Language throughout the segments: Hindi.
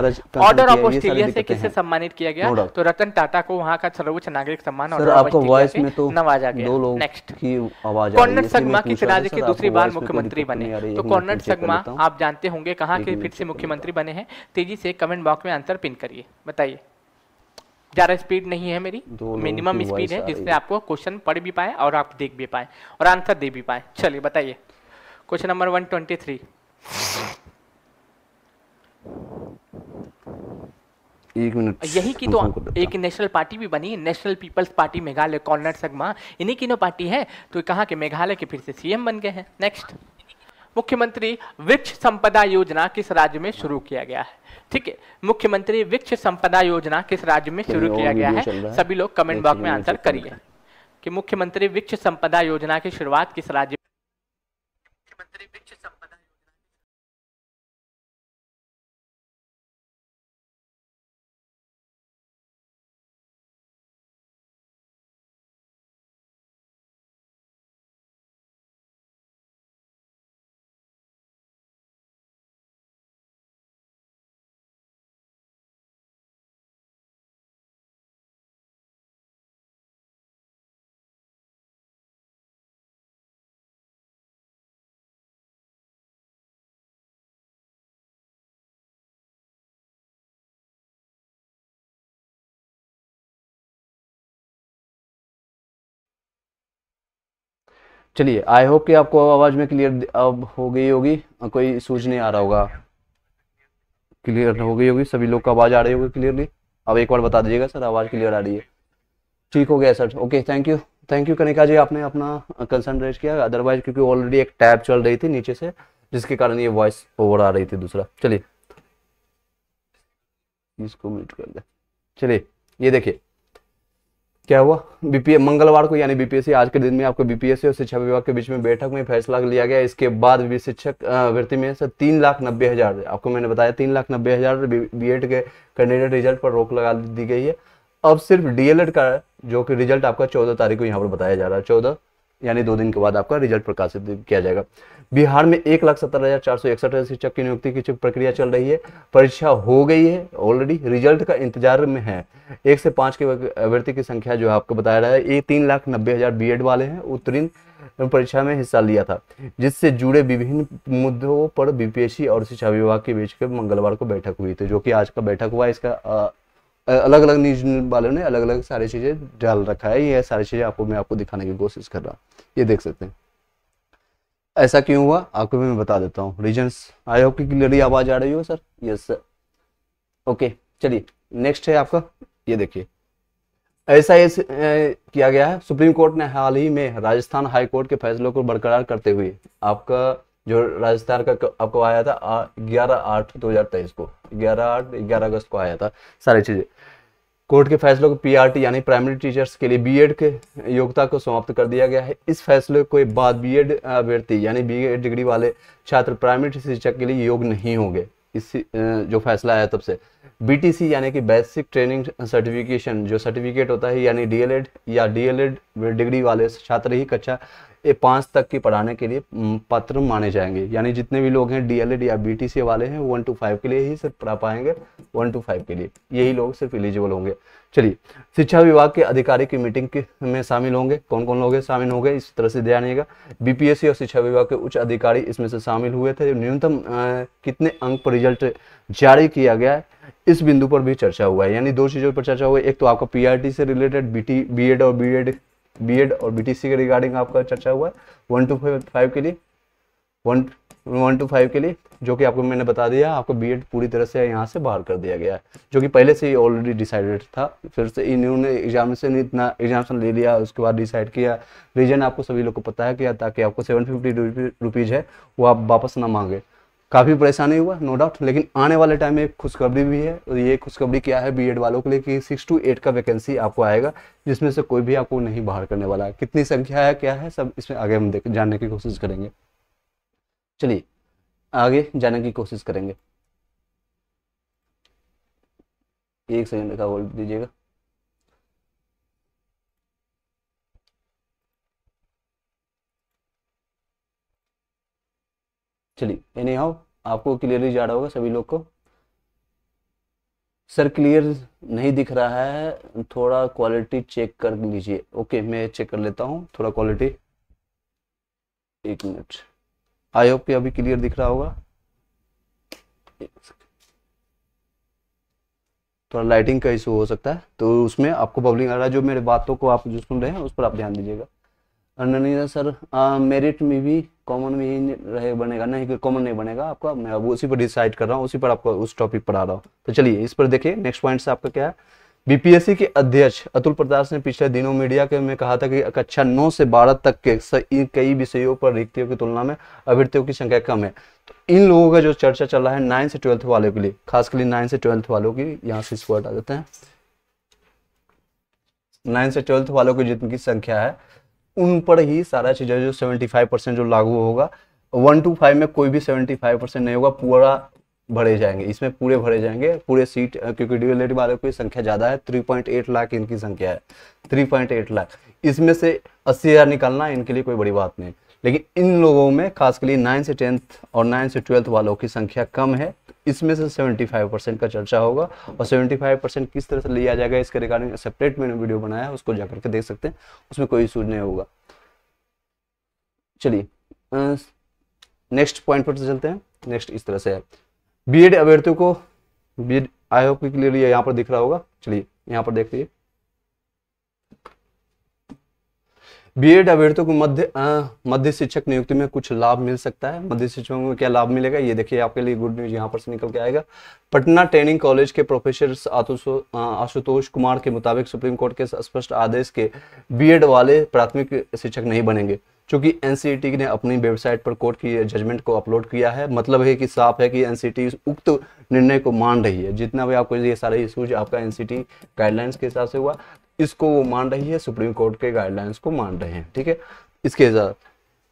ऑर्डर ऑफ ऑस्ट्रेलिया से किसे सम्मानित किया गया no तो रतन टाटा को वहाँ का सर्वोच्च नागरिक सम्मान और आपको वॉइस में तो नवाजा गया नेक्स्ट की आवाज कॉर्नर सगमा किस राज्य के दूसरी बार मुख्यमंत्री बने तो कॉर्नर सगमा आप जानते होंगे कहाँ के फिर से मुख्यमंत्री बने हैं तेजी से कमेंट बॉक्स में आंसर पिन करिए बताइए ज़्यादा स्पीड नहीं है मेरी मिनिमम स्पीड है जिससे आपको क्वेश्चन पढ़ भी पाए और आप देख भी पाए और आंसर दे भी पाए चलिए बताइए question number one twenty three एक मिनट यही की तो एक नेशनल पार्टी भी बनी national peoples party Meghalaya Conrad Sangma इन्हीं की पार्टी है तो कहा कि मेघालय के फिर से सीएम बन गए हैं नेक्स्ट मुख्यमंत्री वृक्ष संपदा योजना किस राज्य में शुरू किया गया है ठीक है मुख्यमंत्री वृक्ष संपदा योजना किस राज्य में शुरू किया गया है सभी लोग कमेंट बॉक्स में आंसर करिए कि मुख्यमंत्री वृक्ष संपदा योजना की शुरुआत किस राज्य मुख्यमंत्री चलिए आई होप कि आपको आवाज़ में क्लियर अब हो गई होगी कोई सूझ नहीं आ रहा होगा क्लियर हो गई होगी सभी लोग को आवाज़ आ रही होगी क्लियरली अब एक बार बता दीजिएगा सर आवाज़ क्लियर आ रही है ठीक हो गया sir okay thank you thank you Kanika ji आपने अपना कंसर्न रेज किया अदरवाइज क्योंकि ऑलरेडी एक टैब चल रही थी नीचे से जिसके कारण ये वॉइस ओवर आ रही थी दूसरा चलिए इसको म्यूट कर दे चलिए ये देखिए क्या हुआ बीपीए मंगलवार को यानी बीपीएससी आज के दिन में आपको बीपीएससी और शिक्षा विभाग के बीच में बैठक में फैसला लिया गया इसके बाद भी शिक्षक भर्ती में से तीन लाख नब्बे हजार आपको मैंने बताया तीन लाख नब्बे हजार बी एड के कैंडिडेट रिजल्ट पर रोक लगा दी गई है अब सिर्फ डीएलएड का जो कि रिजल्ट आपका चौदह तारीख को यहाँ पर बताया जा रहा है चौदह यानी दो दिन के बाद आपका रिजल्ट प्रकाशित किया जाएगा बिहार में एक लाख सत्तर हज़ार चार सौ इकसठ शिक्षक की नियुक्ति की प्रक्रिया चल रही है परीक्षा हो गई है ऑलरेडी रिजल्ट का इंतजार में है एक से पांच के अभ्यर्थी की संख्या जो आपको बताया रहा है ये तीन लाख नब्बे हज़ार बी वाले हैं उत्तीर्ण परीक्षा में हिस्सा लिया था जिससे जुड़े विभिन्न मुद्दों पर बीपीएससी और शिक्षा विभाग के बीच के मंगलवार को बैठक हुई थी जो कि आज का बैठक हुआ इसका अलग अलग न्यूज वालों ने अलग अलग सारी चीज़ें डाल रखा है ये सारी चीज़ें आपको मैं आपको दिखाने की कोशिश कर रहा हूँ ये देख सकते हैं ऐसा क्यों हुआ आपको भी मैं बता देता हूँ रीजन्स आई होप की क्लियरली आवाज़ आ रही हो सर यस सर ओके चलिए नेक्स्ट है आपका ये देखिए ऐसा ये किया गया है सुप्रीम कोर्ट ने हाल ही में राजस्थान हाई कोर्ट के फैसलों को बरकरार करते हुए आपका जो राजस्थान का आपको आया था ग्यारह आठ दो हजार तेईस को ग्यारह आठ ग्यारह अगस्त को आया था सारी चीज़ें कोर्ट के फैसलों को पीआरटी यानी प्राइमरी टीचर्स के लिए बीएड के योग्यता को समाप्त कर दिया गया है इस फैसले के बाद बीएड अभ्यर्थी यानी बीएड डिग्री वाले छात्र प्राइमरी शिक्षक के लिए योग्य नहीं होंगे इस जो फैसला आया तब से बीटीसी यानी कि बेसिक ट्रेनिंग सर्टिफिकेशन जो सर्टिफिकेट होता है यानी डीएलएड या डीएलएड डिग्री वाले छात्र ही कक्षा ए पाँच तक की पढ़ाने के लिए पत्र माने जाएंगे यानी जितने भी लोग हैं डीएलएड या बीटीसी वाले हैं वन टू फाइव के लिए ही सिर्फ पढ़ा पाएंगे वन टू फाइव के लिए यही लोग सिर्फ एलिजिबल होंगे चलिए शिक्षा विभाग के अधिकारी की मीटिंग की में शामिल होंगे कौन कौन लोग शामिल होंगे इस तरह से ध्यान ध्यानिएगा बीपीएससी और शिक्षा विभाग के उच्च अधिकारी इसमें से शामिल हुए थे न्यूनतम कितने अंक पर रिजल्ट जारी किया गया है इस बिंदु पर भी चर्चा हुआ है यानी दो चीज़ों पर चर्चा हुआ है एक तो आपका पीआरटी से रिलेटेड बीटी बीएड और बीएड बी एड और बी टी सी के रिगार्डिंग आपका चर्चा हुआ है वन टू फाइव के लिए वन वन टू फाइव के लिए जो कि आपको मैंने बता दिया आपको बी पूरी तरह से यहाँ से बाहर कर दिया गया है जो कि पहले से ही ऑलरेडी डिसाइडेड था फिर से इन्होंने एग्जामिनेशन इतना एग्जामिनेशन ले लिया उसके बाद डिसाइड किया रीजन आपको सभी लोग को पता है कि ताकि आपको सेवन फिफ्टी रुपीज़ है वो आप वापस ना मांगे काफ़ी परेशानी हुआ नो डाउट लेकिन आने वाले टाइम में एक खुशखबरी भी है और ये खुशखबरी क्या है बीएड वालों के लिए कि सिक्स टू एट का वैकेंसी आपको आएगा जिसमें से कोई भी आपको नहीं बाहर करने वाला है कितनी संख्या है क्या है सब इसमें आगे हम देख जानने की कोशिश करेंगे चलिए आगे जाने की कोशिश करेंगे एक सेकेंड का होल्ड दीजिएगा चलिए एनी हाउ आपको क्लियरली जा रहा होगा सभी लोग को सर क्लियर नहीं दिख रहा है थोड़ा क्वालिटी चेक कर लीजिए ओके मैं चेक कर लेता हूँ थोड़ा क्वालिटी एक मिनट आई होप अभी क्लियर दिख रहा होगा थोड़ा लाइटिंग का इशू हो सकता है तो उसमें आपको बबलिंग आ रहा है जो मेरे बातों को आप जो सुन रहे हैं उस पर आप ध्यान दीजिएगा ननीदा सर आ, मेरिट में भी कॉमन में ही रहे बनेगा नहीं कॉमन नहीं बनेगा आपका मैं अब उसी पर डिसाइड कर रहा हूँ उसी पर आपको उस टॉपिक पर आ रहा हूँ तो चलिए इस पर देखिए नेक्स्ट पॉइंट से आपका क्या है बीपीएससी के अध्यक्ष अतुल प्रदास ने पिछले दिनों मीडिया के में कहा था कि कक्षा नौ से बारह तक के कई विषयों पर रिक्तियों की तुलना में अभ्यर्थियों की संख्या कम है तो इन लोगों का जो चर्चा चल रहा है नाइन्थ से ट्वेल्थ वालों के लिए खास के लिए नाइन से ट्वेल्थ वालों की यहाँ से इसको हटा देते हैं नाइन्थ से ट्वेल्थ वालों की जितनी संख्या है उन पर ही सारा चीज़ है जो सेवेंटी फाइव परसेंट जो लागू होगा वन टू फाइव में कोई भी सेवेंटी फाइव परसेंट नहीं होगा पूरा भरे जाएंगे इसमें पूरे भरे जाएंगे पूरे सीट क्योंकि डीएलएड वालों की संख्या ज़्यादा है थ्री पॉइंट एट लाख इनकी संख्या है थ्री पॉइंट एट लाख इसमें से अस्सी हज़ार निकालना इनके लिए कोई बड़ी बात नहीं लेकिन इन लोगों में खास के लिए नाइन्थ से टेंथ और नाइन्थ से ट्वेल्थ वालों की संख्या कम है इसमें से 75 परसेंट का चर्चा होगा और 75 परसेंट किस तरह से लिया जाएगा इसके रिगार्डिंग सेपरेट मैंने वीडियो बनाया उसको जाकर के देख सकते हैं उसमें कोई इशू नहीं होगा चलिए नेक्स्ट पॉइंट पर तो चलते हैं नेक्स्ट इस तरह से है बी एड अभ्यर्थियों को बी आई होप क्लियर यहाँ पर दिख रहा होगा चलिए यहाँ पर देख लीजिए बीएड अभ्यर्थियों को मध्य मध्य शिक्षक नियुक्ति में कुछ लाभ मिल सकता है मध्य शिक्षकों को क्या लाभ मिलेगा ये देखिए आपके लिए गुड न्यूज यहाँ पर से निकल के आएगा पटना ट्रेनिंग कॉलेज के प्रोफेसर आशुतोष कुमार के मुताबिक सुप्रीम कोर्ट के स्पष्ट आदेश के बीएड वाले प्राथमिक शिक्षक नहीं बनेंगे चूंकि एनसीईटी e ने अपनी वेबसाइट पर कोर्ट की जजमेंट को अपलोड किया है मतलब है कि साफ है कि एनसीटी e उक्त निर्णय को मान रही है जितना भी आपको ये सारे इशूज आपका एनसीटी गाइडलाइंस e के हिसाब से हुआ इसको वो मान रही है सुप्रीम कोर्ट के गाइडलाइंस को मान रहे हैं ठीक है इसके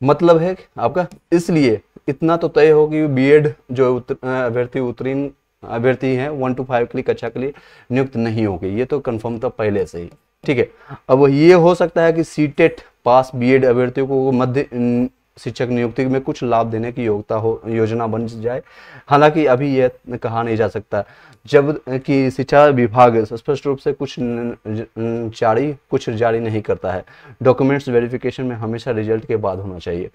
मतलब है आपका इसलिए इतना तो तय हो कि बीएड जो अभ्यर्थी उत्तीर्ण अभ्यर्थी हैं वन टू फाइव के लिए कक्षा के लिए नियुक्त नहीं होगी ये तो कन्फर्म था पहले से ही ठीक है अब ये हो सकता है कि सीटेट e पास बीएड अभ्यर्थियों को मध्य शिक्षक नियुक्ति में कुछ लाभ देने की योग्यता हो योजना बन जाए हालांकि अभी यह कहा नहीं जा सकता जब कि शिक्षा विभाग स्पष्ट रूप से कुछ जारी कुछ जारी नहीं करता है डॉक्यूमेंट्स वेरिफिकेशन में हमेशा रिजल्ट के बाद होना चाहिए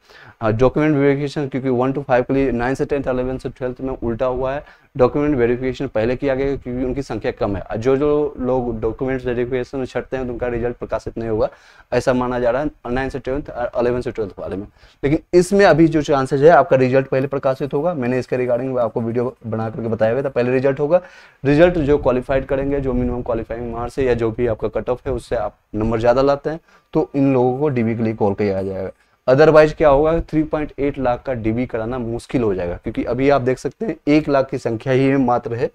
डॉक्यूमेंट वेरिफिकेशन क्योंकि वन टू फाइव के लिए नाइन से टेंथ अलेवन से ट्वेल्थ में उल्टा हुआ है डॉक्यूमेंट वेरिफिकेशन पहले किया गया क्योंकि उनकी संख्या कम है जो जो लोग डॉक्यूमेंट्स वेरिफिकेशन छटते हैं तो उनका रिजल्ट प्रकाशित नहीं होगा ऐसा माना जा रहा है नाइन से ट्वेल्थ और अलेवन से ट्वेल्थ वाले में लेकिन इसमें अभी जो चांसेज है आपका रिजल्ट पहले प्रकाशित होगा मैंने इसके रिगार्डिंग आपको वीडियो बना करके बताया हुआ था पहले रिजल्ट होगा रिजल्ट जो क्वालिफाइड करेंगे जो मिनिमम क्वालिफाइंग मार्क्स है या जो भी आपका कट ऑफ है उससे आप नंबर ज़्यादा लाते हैं तो इन लोगों को डीबी के लिए कॉल किया जाएगा अदरवाइज क्या होगा 3.8 लाख का डीबी कराना मुश्किल हो जाएगा क्योंकि अभी आप देख सकते हैं एक लाख की संख्या ही है मात्र है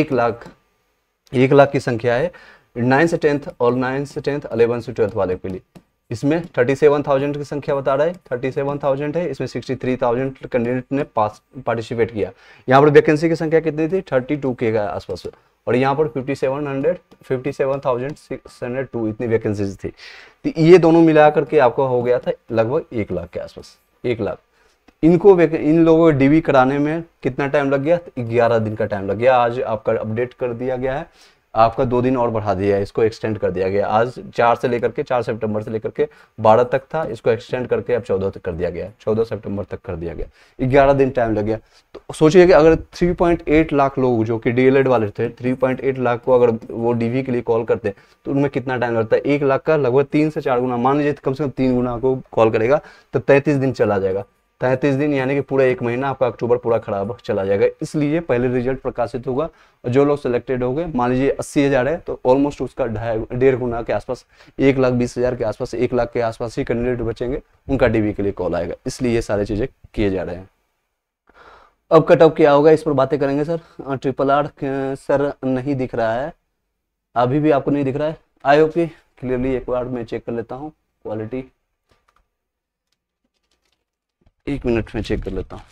एक लाख एक लाख की संख्या है नाइन्थ से टेंथ और नाइन्थ से टेंथ अलेवन से ट्वेल्थ वाले के लिए इसमें 37,000 की संख्या बता रहा है 37,000 है इसमें 63,000 कैंडिडेट ने पास पार्टिसिपेट किया यहाँ पर वैकेंसी की संख्या कितनी थी 32 के आसपास और यहाँ पर 5700 57,602 इतनी वैकेंसीज थी तो ये दोनों मिला करके आपको हो गया था लगभग एक लाख के आसपास एक लाख इनको इन लोगों को डीवी कराने में कितना टाइम लग गया ग्यारह दिन का टाइम लग गया आज आपका अपडेट कर दिया गया है आपका दो दिन और बढ़ा दिया इसको एक्सटेंड कर दिया गया आज चार से लेकर के चार सितंबर से लेकर के बारह तक था इसको एक्सटेंड करके अब चौदह तक कर दिया गया चौदह सितंबर तक कर दिया गया ग्यारह दिन टाइम लग गया तो सोचिए कि अगर 3.8 लाख लोग जो कि डी वाले थे 3.8 लाख को अगर वो डीवी के लिए कॉल करते तो उनमें कितना टाइम लगता है एक लाख का लगभग तीन से चार गुना मान लीजिए कम से कम तीन गुना को कॉल करेगा तो तैतीस दिन चला जाएगा तैंतीस दिन यानी कि पूरा एक महीना आपका अक्टूबर पूरा खराब चला जाएगा इसलिए पहले रिजल्ट प्रकाशित होगा और जो लोग सिलेक्टेड हो गए मान लीजिए अस्सी हज़ार है तो ऑलमोस्ट उसका ढाई डेढ़ गुना के आसपास एक लाख बीस हज़ार के आसपास एक लाख के आसपास ही कैंडिडेट बचेंगे उनका डीवी के लिए कॉल आएगा इसलिए ये सारी चीज़ें किए जा रहे हैं अब कट ऑफ क्या होगा इस पर बातें करेंगे सर ट्रिपल आर सर नहीं दिख रहा है अभी भी आपको नहीं दिख रहा है आई होप क्लियरली एक बार मैं चेक कर लेता हूँ क्वालिटी एक मिनट में चेक कर लेता हूं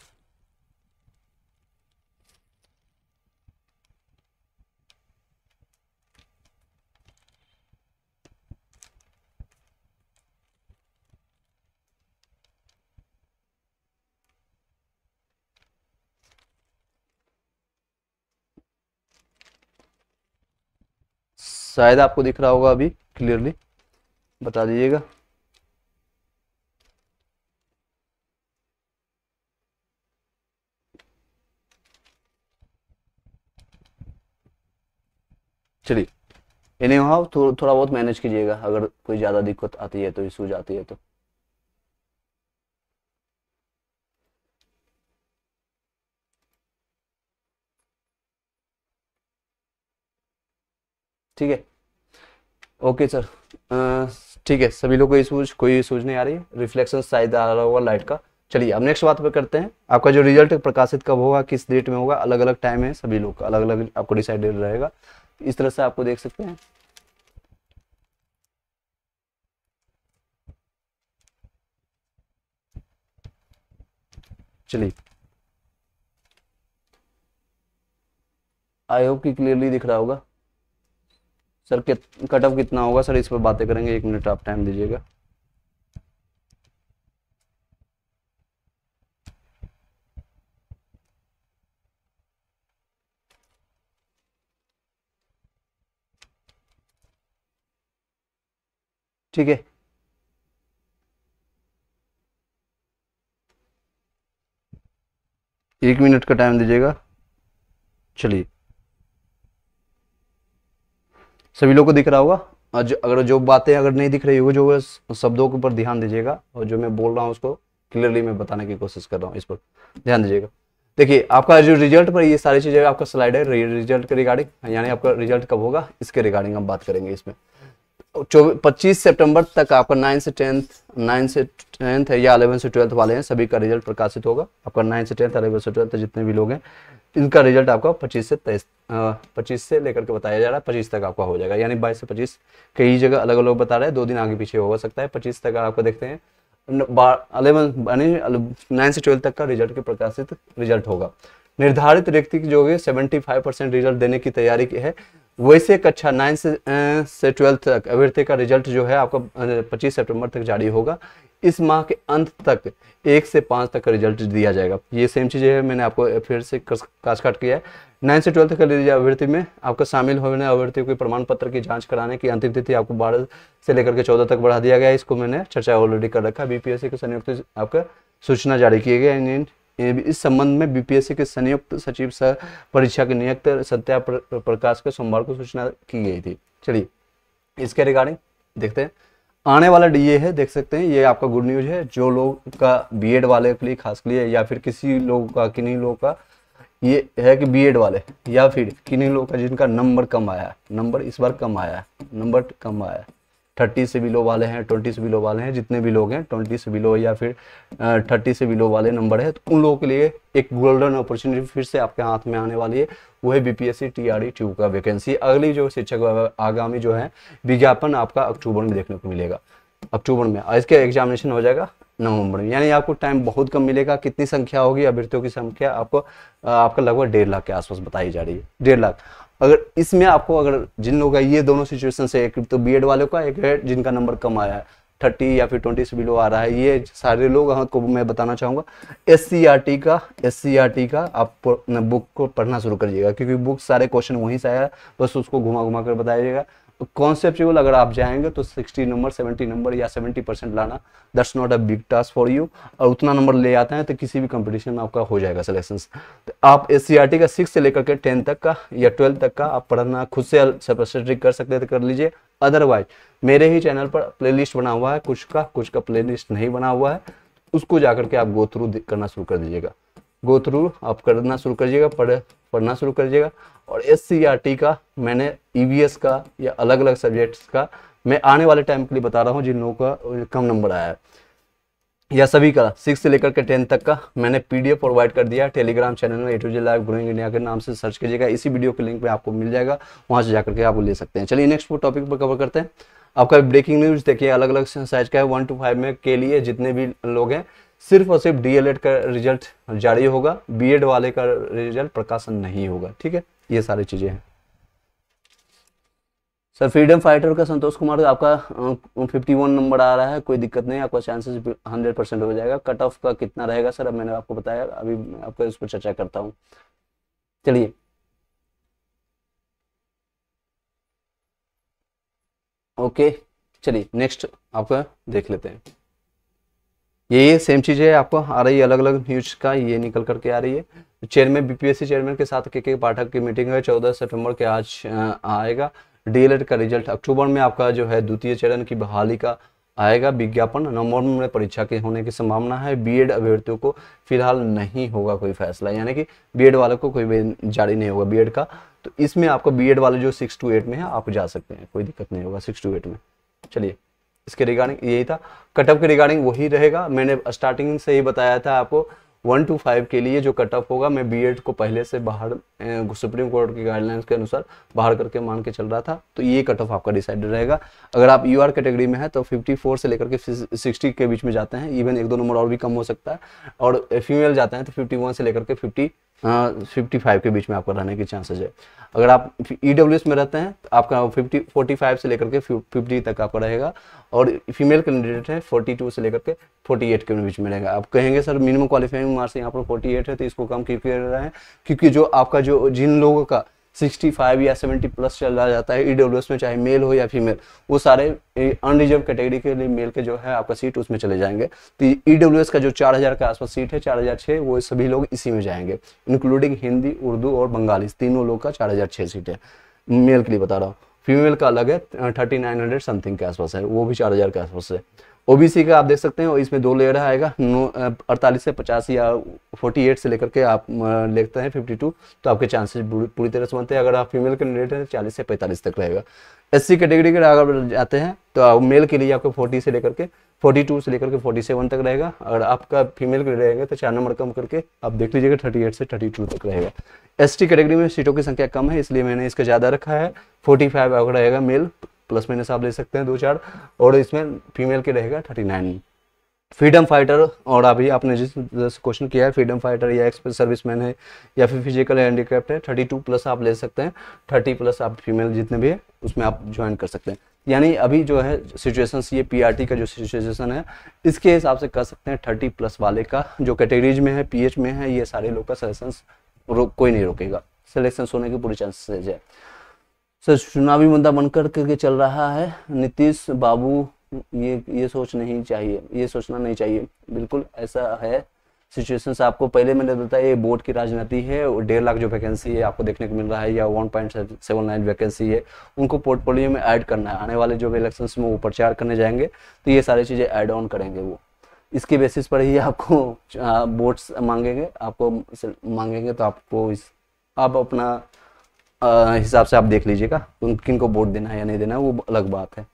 शायद आपको दिख रहा होगा अभी क्लियरली बता दीजिएगा चलिए इन्हें वहाँ थो, थोड़ा बहुत मैनेज कीजिएगा अगर कोई ज़्यादा दिक्कत आती है तो इशूज आती है तो ठीक है ओके सर ठीक है सभी लोग को इशूज कोई इशूज नहीं आ रही है रिफ्लेक्शन शायद आ रहा होगा लाइट का चलिए अब नेक्स्ट बात पर करते हैं आपका जो रिजल्ट प्रकाशित कब होगा किस डेट में होगा अलग अलग टाइम है सभी लोग का अलग अलग आपको डिसाइडेड रहेगा इस तरह से आपको देख सकते हैं चलिए आई होप कि क्लियरली दिख रहा होगा सर कट ऑफ कितना होगा सर इस पर बातें करेंगे एक मिनट आप टाइम दीजिएगा ठीक है एक मिनट का टाइम दीजिएगा चलिए सभी लोग को दिख रहा होगा आज अगर जो बातें अगर नहीं दिख रही हो जो शब्दों के ऊपर ध्यान दीजिएगा और जो मैं बोल रहा हूँ उसको क्लियरली मैं बताने की कोशिश कर रहा हूँ इस पर ध्यान दीजिएगा देखिए आपका जो रिजल्ट पर ये सारी चीज़ें आपका स्लाइड है रिजल्ट के रिगार्डिंग यानी आपका रिजल्ट कब होगा इसके रिगार्डिंग हम बात करेंगे इसमें पच्चीस सितंबर तक आपका नाइन से टेंथ नाइन से टेंथ है या अलेवन से ट्वेल्थ वाले हैं सभी का रिजल्ट प्रकाशित होगा आपका नाइन से टेंथ अलेवन से ट्वेल्थ जितने भी लोग हैं इनका रिजल्ट आपका पच्चीस से तेईस पच्चीस से लेकर के बताया जा रहा है पच्चीस तक आपका हो जाएगा यानी बाईस से पच्चीस कई जगह अलग अलग बता रहे हैं दो दिन आगे पीछे हो सकता है पच्चीस तक आपको देखते हैं अलेवन यानी नाइन से ट्वेल्थ तक का रिजल्ट प्रकाशित रिजल्ट होगा निर्धारित व्यक्ति की जो है सेवेंटी फाइव परसेंट रिजल्ट देने की तैयारी की है वैसे कक्षा अच्छा नाइन से से ट्वेल्थ तक अभ्यर्थी का रिजल्ट जो है आपका 25 सितंबर तक जारी होगा इस माह के अंत तक एक से पाँच तक का रिजल्ट दिया जाएगा ये सेम चीज़ है मैंने आपको फिर से काट काट किया है नाइन से ट्वेल्थ का लीजिए अभ्यर्थी में आपका शामिल होने अभ्यर्थियों के प्रमाण पत्र की जांच कराने की अंतिम तिथि आपको बारह से लेकर के चौदह तक बढ़ा दिया गया इसको मैंने चर्चा ऑलरेडी कर रखा बी पी एस सी के संयुक्त आपका सूचना जारी किए गए इस संबंध में बीपीएससी के संयुक्त सचिव सह परीक्षा के नियुक्त सत्या प्रकाश के सोमवार को सूचना की गई थी चलिए इसके रिगार्डिंग देखते हैं आने वाला डी है देख सकते हैं ये आपका गुड न्यूज है जो लोग का बीएड वाले के लिए खास के लिए या फिर किसी लोगों का किन्हीं लोगों का ये है कि बीएड वाले या फिर किन्हीं लोगों का जिनका नंबर कम आया नंबर इस बार कम आया नंबर कम आया थर्टी से बिलो वाले हैं ट्वेंटी से बिलो वाले हैं जितने भी लोग हैं ट्वेंटी से बिलो या फिर थर्टी से बिलो वाले नंबर है तो उन लोगों के लिए एक गोल्डन अपॉर्चुनिटी फिर से आपके हाथ में आने वाली है वो है बीपीएससी टीआरडी ट्यू का वैकेंसी अगली जो शिक्षक आगामी जो है विज्ञापन आपका अक्टूबर में देखने को मिलेगा अक्टूबर में इसके एग्जामिनेशन हो जाएगा नवंबर में यानी आपको टाइम बहुत कम मिलेगा कितनी संख्या होगी अभ्यर्थियों की संख्या आपको आपका लगभग डेढ़ लाख के आसपास बताई जा रही है डेढ़ लाख अगर इसमें आपको अगर जिन लोगों का ये दोनों सिचुएशन से एक तो बीएड वालों का एक है जिनका नंबर कम आया है थर्टी या फिर ट्वेंटी से बिलो आ रहा है ये सारे लोग आपको हाँ, तो मैं बताना चाहूँगा एस e का एस e का आप बुक को पढ़ना शुरू करिएगा क्योंकि बुक सारे क्वेश्चन वहीं से आया बस उसको घुमा घुमा कर बताइएगा तो कॉन्सेप्चुअल अगर आप जाएंगे तो 60 नंबर 70 नंबर या 70 परसेंट लाना that not a big task for you और उतना नंबर ले आते हैं तो किसी भी कंपटीशन में आपका हो जाएगा सिलेक्शन तो आप एस e का सिक्स से लेकर के टेंथ तक का या ट्वेल्थ तक का आप पढ़ना खुद से सेपरेटरी कर सकते तो कर लीजिए अदरवाइज मेरे ही चैनल पर प्ले बना हुआ है कुछ का कुछ का प्ले नहीं बना हुआ है उसको जाकर के आप गो थ्रू करना शुरू कर दीजिएगा गो थ्रू आप करना शुरू करिएगा पढ़ पढ़ना शुरू करिएगा और एस सी आर टी का मैंने ई e का या अलग अलग सब्जेक्ट्स का मैं आने वाले टाइम के लिए बता रहा हूँ जिन लोगों का कम नंबर आया है या सभी का सिक्स से लेकर के टेंथ तक का मैंने पीडीएफ प्रोवाइड कर दिया टेलीग्राम चैनल में A to Z live growing India के नाम से सर्च कीजिएगा इसी वीडियो के लिंक पे आपको मिल जाएगा वहाँ से जाकर के आप ले सकते हैं चलिए नेक्स्ट टॉपिक पर कवर करते हैं आपका ब्रेकिंग न्यूज देखिए अलग अलग साइज का है वन टू फाइव में के लिए जितने भी लोग हैं सिर्फ और सिर्फ डीएलएड का रिजल्ट जारी होगा बीएड वाले का रिजल्ट प्रकाशन नहीं होगा ठीक है ये सारी चीजें हैं सर फ्रीडम फाइटर का संतोष कुमार आपका 51 नंबर आ रहा है कोई दिक्कत नहीं आपका चांसेस 100 परसेंट हो जाएगा कट ऑफ का कितना रहेगा सर अब मैंने आपको बताया अभी आपको इस पर चर्चा करता हूँ चलिए ओके चलिए नेक्स्ट आपका देख लेते हैं ये सेम चीज़ है आपको आ रही है अलग अलग न्यूज का ये निकल करके आ रही है चेयरमैन बीपीएससी चेयरमैन के साथ के के पाठक की मीटिंग है चौदह सितंबर के आज आएगा डीएलएड का रिजल्ट अक्टूबर में आपका जो है द्वितीय चरण की बहाली का आएगा विज्ञापन नवंबर में परीक्षा के होने की संभावना है बीएड अभ्यर्थियों को फिलहाल नहीं होगा कोई फैसला यानी कि बीएड वालों को कोई जारी नहीं होगा बीएड का तो इसमें आपको बीएड वाले जो सिक्स टू एट में है आप जा सकते हैं कोई दिक्कत नहीं होगा सिक्स टू एट में चलिए इसके रिगार्डिंग यही था कटअप के रिगार्डिंग वही रहेगा मैंने स्टार्टिंग से ही बताया था आपको वन टू फाइव के लिए जो कट ऑफ होगा मैं बीएड को पहले से बाहर सुप्रीम कोर्ट की गाइडलाइंस के अनुसार बाहर करके मान के चल रहा था तो ये कट ऑफ आपका डिसाइडेड रहेगा अगर आप यू कैटेगरी में है तो 54 से लेकर के 60 के बीच में जाते हैं इवन एक दो नंबर और भी कम हो सकता है और फीमेल जाते हैं तो 51 से लेकर के 50 फिफ्टी हाँ, फाइव के बीच में आपका रहने के चांसेज है अगर आप ई e में रहते हैं तो आपका फिफ्टी फोर्टी फाइव से लेकर के फिफ्टी तक आपका रहेगा और फीमेल कैंडिडेट है फोर्टी टू से लेकर के फोर्टी एट के बीच में रहेगा आप कहेंगे सर मिनिमम क्वालिफाइंग मार्क्स यहाँ पर फोर्टी एट है तो इसको कम क्यों कर रहे हैं क्योंकि जो आपका जो जिन लोगों का 65 या 70 प्लस चला जाता है ई e में चाहे मेल हो या फीमेल वो सारे अनरिजर्व कैटेगरी के लिए मेल के जो है आपका सीट उसमें चले जाएंगे तो ई e का जो 4000 के आसपास सीट है 4006 वो सभी लोग इसी में जाएंगे इंक्लूडिंग हिंदी उर्दू और बंगाली तीनों लोग का 4006 सीट है मेल के लिए बता रहा हूँ फीमेल का अलग है थर्टी नाइन हंड्रेड समथिंग के आसपास है वो भी चार हज़ार के आसपास है ओबीसी का आप देख सकते हैं इसमें दो लेयर आएगा नो अड़तालीस से पचास या फोर्टी एट से लेकर के आप लेते हैं फिफ्टी टू तो आपके चांसेस पूरी तरह से बनते हैं अगर आप फीमेल कैंडिडेट हैं तो चालीस से पैंतालीस तक रहेगा एस सी कैटेगरी के अगर जाते हैं तो आप मेल के लिए आपको फोर्टी से लेकर के फोर्टी टू से लेकर के फोर्टी सेवन तक रहेगा और आपका फीमेल के रहेगा तो चार नंबर कम करके आप देख लीजिएगा थर्टी एट से थर्टी टू तक रहेगा एस टी कैटेगरी में सीटों की संख्या कम है इसलिए मैंने इसका ज़्यादा रखा है फोर्टी फाइव अगर रहेगा मेल प्लस माइनस आप ले सकते हैं दो चार और इसमें फीमेल के रहेगा थर्टी नाइन फ्रीडम फाइटर और अभी आपने जिस क्वेश्चन किया है फ्रीडम फाइटर या एक्सप्रेस सर्विसमैन है या फिर फिजिकल हैंडीक्राफ्ट है थर्टी टू प्लस आप ले सकते हैं थर्टी प्लस आप फीमेल जितने भी है उसमें आप ज्वाइन कर सकते हैं यानी अभी जो है सिचुएशन ये पीआरटी का जो सिचुएशन है इसके हिसाब से कर सकते हैं थर्टी प्लस वाले का जो कैटेगरीज में है पी में है ये सारे लोग का सिलेक्शन कोई नहीं रोकेगा सिलेक्शन होने के पूरी चांसेस है सर चुनावी मुद्दा बनकर करके चल रहा है नीतीश बाबू ये ये सोच नहीं चाहिए ये सोचना नहीं चाहिए बिल्कुल ऐसा है सिचुएशन आपको पहले मैंने बताया ये बोर्ड की राजनीति है डेढ़ लाख जो वैकेंसी है आपको देखने को मिल रहा है या one point seven nine vacancy है उनको पोर्टफोलियो में ऐड करना है आने वाले जो इलेक्शन में वो प्रचार करने जाएंगे तो ये सारी चीज़ें ऐड ऑन करेंगे वो इसके बेसिस पर ही आपको वोट्स मांगेंगे आपको मांगेंगे तो आपको इस आप अपना हिसाब से आप देख लीजिएगा किन को वोट देना है या नहीं देना है वो अलग बात है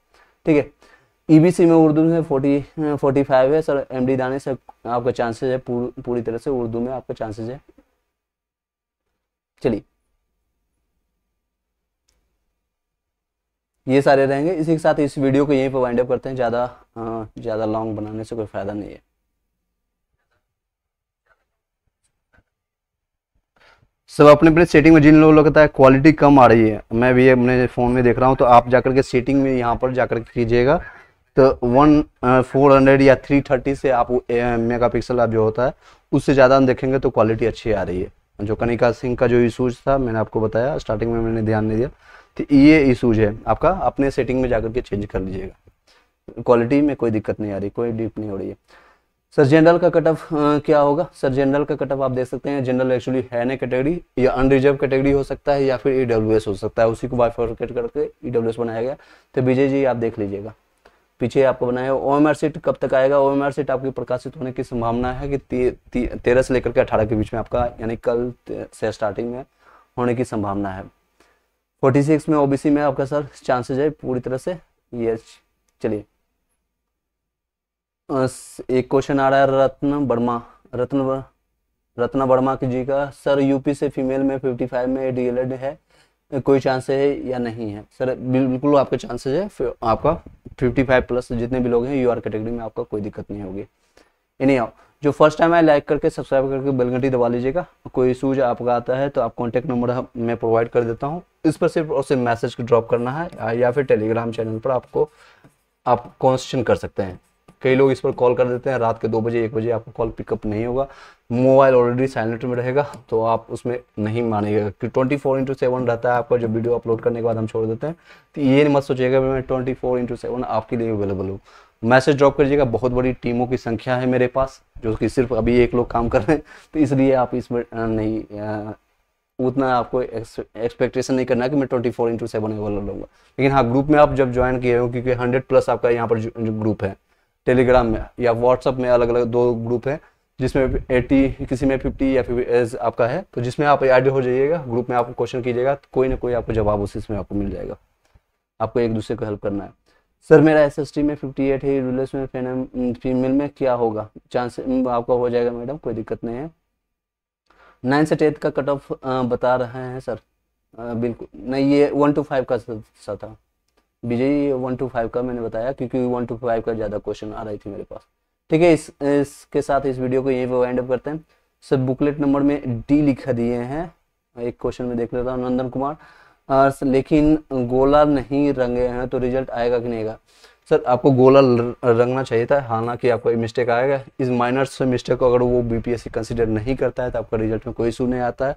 ठीक है ईबीसी e में उर्दू में फोर्टी फोर्टी फाइव है सर एमडी दाने से आपका चांसेस है पूर, पूरी तरह से उर्दू में आपका चांसेस है चलिए ये सारे रहेंगे इसी के साथ इस वीडियो को यहीं पर वाइंड अप करते हैं ज़्यादा ज़्यादा लॉन्ग बनाने से कोई फ़ायदा नहीं है सब अपने अपने सेटिंग में जिन लोगों को लगता है क्वालिटी कम आ रही है मैं भी अपने फ़ोन में देख रहा हूँ तो आप जाकर के सेटिंग में यहाँ पर जाकर कीजिएगा तो वन फोर हंड्रेड या थ्री थर्टी से आप मेगा पिक्सल आप जो होता है उससे ज़्यादा हम देखेंगे तो क्वालिटी अच्छी आ रही है जो कनिका सिंह का जो इशूज था मैंने आपको बताया स्टार्टिंग में मैंने ध्यान नहीं दिया तो ये इशूज है आपका अपने सेटिंग में जाकर के चेंज कर लीजिएगा क्वालिटी में कोई दिक्कत नहीं आ रही कोई डिप नहीं हो रही है सर जनरल का कट ऑफ uh, क्या होगा सर जनरल का कट ऑफ आप देख सकते हैं जनरल एक्चुअली है ना कैटेगरी या अनरिजर्व कैटेगरी हो सकता है या फिर ई e हो सकता है उसी को बाइफोर्केट करके ई e बनाया गया तो विजय जी आप देख लीजिएगा पीछे आपको बनाया ओ एम सीट कब तक आएगा ओ एम सीट आपकी प्रकाशित होने की संभावना है कि तेरह से लेकर के अठारह के बीच में आपका यानी कल से स्टार्टिंग में होने की संभावना है फोर्टी सिक्स में ओबीसी में आपका सर चांसेज है पूरी तरह से ये चलिए एक क्वेश्चन आ रहा है रत्न वर्मा रत्न रत्ना वर्मा जी का सर यूपी से फीमेल में 55 में डीएलएड है कोई चांस है या नहीं है सर बिल्कुल आपके चांसेस है आपका 55 प्लस जितने भी लोग हैं यू आर कैटेगरी में आपका कोई दिक्कत नहीं होगी इन आओ जो फर्स्ट टाइम है लाइक करके सब्सक्राइब करके बेलगंटी दबा लीजिएगा कोई इशूज आपका आता है तो आप कॉन्टैक्ट नंबर मैं प्रोवाइड कर देता हूँ इस पर सिर्फ और सिर्फ मैसेज ड्रॉप करना है या फिर टेलीग्राम चैनल पर आपको आप क्वेश्चन कर सकते हैं कई लोग इस पर कॉल कर देते हैं रात के दो बजे एक बजे आपको कॉल पिकअप नहीं होगा मोबाइल ऑलरेडी साइलेंट में रहेगा तो आप उसमें नहीं मानेगा कि 24 फोर इंटू सेवन रहता है आपका जो वीडियो अपलोड करने के बाद हम छोड़ देते हैं तो ये नहीं मत सोचिएगा मैं ट्वेंटी फोर इंटू सेवन आपके लिए अवेलेबल हूँ मैसेज ड्रॉप करिएगा बहुत बड़ी टीमों की संख्या है मेरे पास जो कि सिर्फ अभी एक लोग काम कर रहे हैं तो इसलिए आप इसमें नहीं आ, उतना आपको एक्सपेक्टेशन नहीं करना कि मैं twenty four into seven available होगा लेकिन हाँ ग्रुप में आप जब ज्वाइन किए हो क्योंकि हंड्रेड प्लस आपका यहाँ पर ग्रुप है टेलीग्राम में या व्हाट्सअप में अलग अलग दो ग्रुप हैं जिसमें 80 किसी में 50 या फिर आपका है तो जिसमें आप ऐड हो जाइएगा ग्रुप में आप क्वेश्चन कीजिएगा तो कोई ना कोई आपको जवाब उसी में आपको मिल जाएगा आपको एक दूसरे को हेल्प करना है सर मेरा एस में फिफ्टी एट है रूलर्स में फीमेल um, में क्या होगा चांस um, आपका हो जाएगा मैडम कोई दिक्कत नहीं है नाइन से टेंथ का कट ऑफ uh, बता रहे हैं सर uh, बिल्कुल नहीं ये वन टू फाइव का था विजयी वन टू फाइव का मैंने बताया क्योंकि वन टू फाइव का ज़्यादा क्वेश्चन आ रही थी मेरे पास ठीक है इस इसके साथ इस वीडियो को यहीं पर एंड अप करते हैं सर बुकलेट नंबर में डी लिखा दिए हैं एक क्वेश्चन में देख लेता हूँ नंदन कुमार आ, लेकिन गोला नहीं रंगे हैं तो रिजल्ट आएगा कि नहीं आएगा सर आपको गोला रंगना चाहिए था हालांकि आपको मिस्टेक आएगा इस माइनर से मिस्टेक को अगर वो बीपीएससी कंसिडर नहीं करता है तो आपका रिजल्ट में कोई इशू नहीं आता है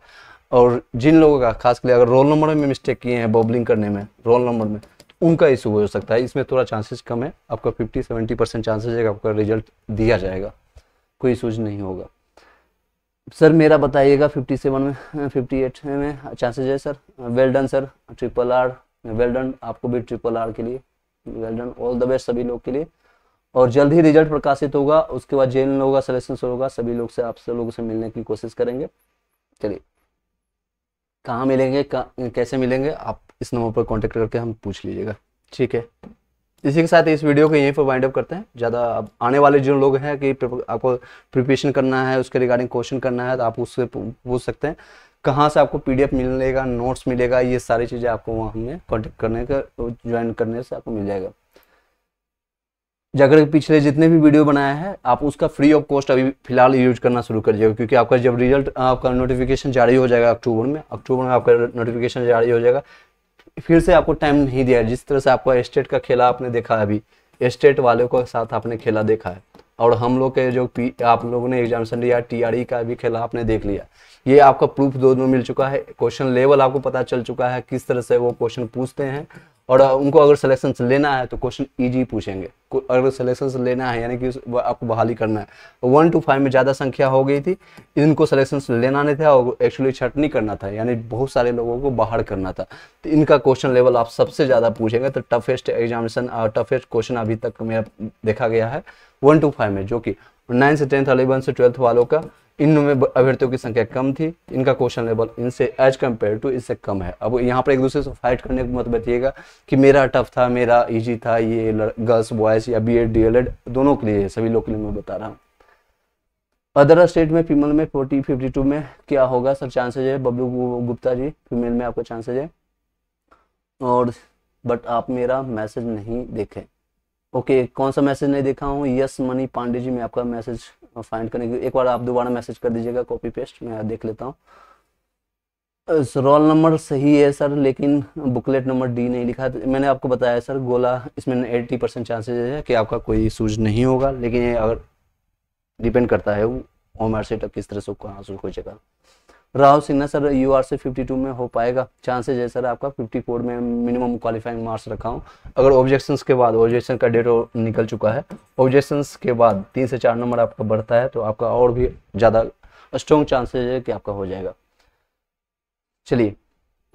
और जिन लोगों का खास कर अगर रोल नंबर में मिस्टेक किए हैं बॉबलिंग करने में रोल नंबर में उनका इशू हो सकता है इसमें थोड़ा चांसेस कम है आपका फिफ्टी सेवेंटी परसेंट चांसेस है आपका रिजल्ट दिया जाएगा कोई इशूज नहीं होगा सर मेरा बताइएगा फिफ्टी सेवन में फिफ्टी एट में चांसेज है sir well done sir triple R well done आपको भी ट्रिपल आर के लिए well done all the best सभी लोग के लिए और जल्द ही रिजल्ट प्रकाशित होगा उसके बाद जेल होगा सलेक्शन होगा सभी लोग से आप सब लोगों से मिलने की कोशिश करेंगे चलिए कहाँ मिलेंगे कैसे मिलेंगे आप इस नंबर पर कॉन्टेक्ट करके हम पूछ लीजिएगा ठीक है इसी के साथ इस वीडियो को यहीं पर वाइंड अप करते हैं ज़्यादा अब आने वाले जो लोग हैं कि आपको प्रिपरेशन करना है उसके रिगार्डिंग क्वेश्चन करना है तो आप उससे पूछ सकते हैं कहाँ से आपको पीडीएफ मिलेगा नोट्स मिलेगा ये सारी चीज़ें आपको वहाँ हमें कॉन्टेक्ट करने का ज्वाइन करने से आपको मिल जाएगा जाकर पिछले जितने भी वीडियो बनाया है आप उसका फ्री ऑफ कॉस्ट अभी फिलहाल यूज करना शुरू कर दिएगा क्योंकि आपका जब रिजल्ट आपका नोटिफिकेशन जारी हो जाएगा अक्टूबर में अक्टूबर में आपका नोटिफिकेशन जारी हो जाएगा फिर से आपको टाइम नहीं दिया है जिस तरह से आपको स्टेट का खेला आपने देखा है अभी स्टेट वालों के साथ आपने खेला देखा है और हम लोग के जो पी आप लोगों ने एग्जामेशन लिया टीआरई e का भी खेला आपने देख लिया ये आपका प्रूफ दोनों मिल चुका है क्वेश्चन लेवल आपको पता चल चुका है किस तरह से वो क्वेश्चन पूछते हैं और उनको अगर सिलेक्शन लेना है तो क्वेश्चन ईजी पूछेंगे अगर सिलेक्शन लेना है यानी कि आपको बहाली करना है वन टू फाइव में ज़्यादा संख्या हो गई थी इनको सिलेक्शन लेना नहीं था और एक्चुअली छटनी करना था यानी बहुत सारे लोगों को बाहर करना था तो इनका क्वेश्चन लेवल आप सबसे ज़्यादा पूछेंगे तो टफेस्ट एग्जामिनेशन टफेस्ट क्वेश्चन अभी तक मेरा देखा गया है वन टू फाइव में जो कि नाइन्थ से टेंथ अलेवन से ट्वेल्थ वालों का इनमें अभ्यर्थियों की संख्या कम थी इनका क्वेश्चन लेवल इनसे एज कम्पेयर टू इससे कम है अब यहाँ पर एक दूसरे से फाइट करने का मत बताइएगा कि मेरा टफ था मेरा इजी था ये गर्ल्स बॉयज या बी एड दोनों के लिए सभी लोग के लिए मैं बता रहा हूँ अदर स्टेट में फीमेल में फोर्टी फिफ्टी टू में क्या होगा सर चांसेज है बबलू गुप्ता जी फीमेल में आपका चांसेज है और बट आप मेरा मैसेज नहीं देखें ओके okay, कौन सा मैसेज नहीं देखा हूँ यस मनी पांडे जी मैं आपका मैसेज फाइंड करने की एक बार आप दोबारा मैसेज कर दीजिएगा कॉपी पेस्ट मैं देख लेता हूँ रोल नंबर सही है सर लेकिन बुकलेट नंबर डी नहीं लिखा है मैंने आपको बताया सर गोला इसमें एट्टी परसेंट चांसेज है कि आपका कोई सूज नहीं होगा लेकिन अगर डिपेंड करता है वो होमर सेटअप किस तरह से कहाँ सूज खोजेगा Rahul Sinha sir U R से फिफ्टी टू में हो पाएगा चांसेज है सर आपका फिफ्टी फोर में मिनिमम क्वालिफाइंग मार्क्स रखा हूँ अगर ऑब्जेक्शन के बाद ऑब्जेक्शन का डेट निकल चुका है ऑब्जेक्शन के बाद तीन से चार नंबर आपका बढ़ता है तो आपका और भी ज़्यादा स्ट्रॉन्ग चांसेज है कि आपका हो जाएगा चलिए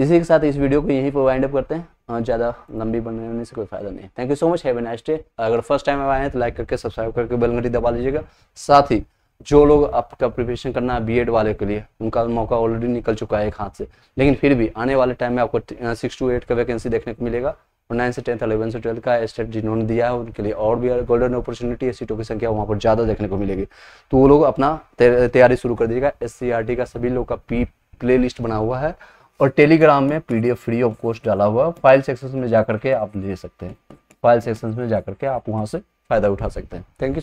इसी के साथ इस वीडियो को यहीं पर वाइंड अप करते हैं हाँ, ज़्यादा लंबी बनने से कोई फायदा नहीं thank you so much have nice day अगर फर्स्ट टाइम आए हैं तो लाइक करके सब्सक्राइब करके बेल दबा लीजिएगा साथ ही जो लोग आपका प्रिपरेशन करना है बी वाले के लिए उनका मौका ऑलरेडी निकल चुका है एक हाथ से लेकिन फिर भी आने वाले टाइम में आपको सिक्स टू एट का वैकेंसी देखने को मिलेगा और नाइन से टेंथ अलेवन से ट्वेल्थ का स्टेट जिन्होंने दिया है उनके लिए और भी गोल्डन अपॉर्चुनिटी है सीटों की संख्या वहाँ पर ज़्यादा देखने को मिलेगी तो वो लोग अपना तैयारी शुरू कर दीजिएगा एस e का सभी लोग का पी प्ले लिस्ट बना हुआ है और टेलीग्राम में पी फ्री ऑफ कॉस्ट डाला हुआ है फाइल सेक्शन में जा करके आप ले सकते हैं फाइल सेक्शन में जा करके आप वहाँ से फ़ायदा उठा सकते हैं थैंक यू